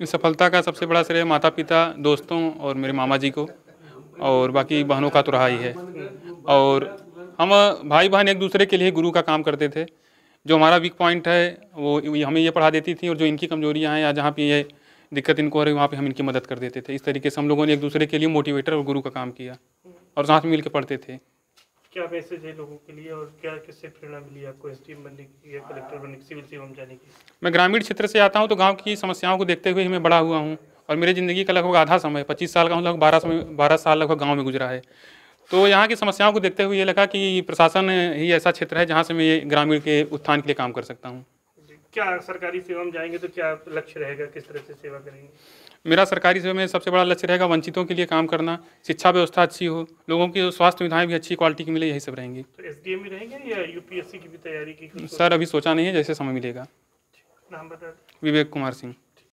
इस सफलता का सबसे बड़ा श्रेय माता पिता दोस्तों और मेरे मामा जी को और बाकी बहनों का तो रहा ही है और हम भाई बहन एक दूसरे के लिए गुरु का काम करते थे जो हमारा वीक पॉइंट है वो हमें ये पढ़ा देती थी और जो इनकी कमजोरियाँ हैं या जहाँ पे ये दिक्कत इनको हो रही वहाँ पे हम इनकी मदद कर देते थे इस तरीके से हम लोगों ने एक दूसरे के लिए मोटिवेटर और गुरु का काम किया और साथ में मिल के पढ़ते थे क्या मैसेज है लोगों के लिए और क्या किससे प्रेरणा मिली आपको एस बनने की या कलेक्टर बनने की सिविल सेवा में जाने की मैं ग्रामीण क्षेत्र से आता हूँ तो गाँव की समस्याओं को देखते हुए मैं बड़ा हुआ हूँ और मेरी ज़िंदगी का लगभग आधा समय पच्चीस साल का हूँ लगभग बारह समय बारह साल लगभग गाँव में गुजरा है तो यहाँ की समस्याओं को देखते हुए ये लगा कि प्रशासन ही ऐसा क्षेत्र है जहाँ से मैं ग्रामीण के उत्थान के लिए काम कर सकता हूँ क्या सरकारी सेवा में जाएंगे तो क्या लक्ष्य रहेगा किस तरह से सेवा करेंगे मेरा सरकारी सेवा में सबसे बड़ा लक्ष्य रहेगा वंचितों के लिए काम करना शिक्षा व्यवस्था अच्छी हो लोगों की स्वास्थ्य सुविधाएं भी अच्छी क्वालिटी की मिले यही सब रहेंगी तो एस डी में रहेंगे या यूपीएससी की भी तैयारी की सर अभी सोचा नहीं है जैसे समय मिलेगा नाम बता विवेक कुमार सिंह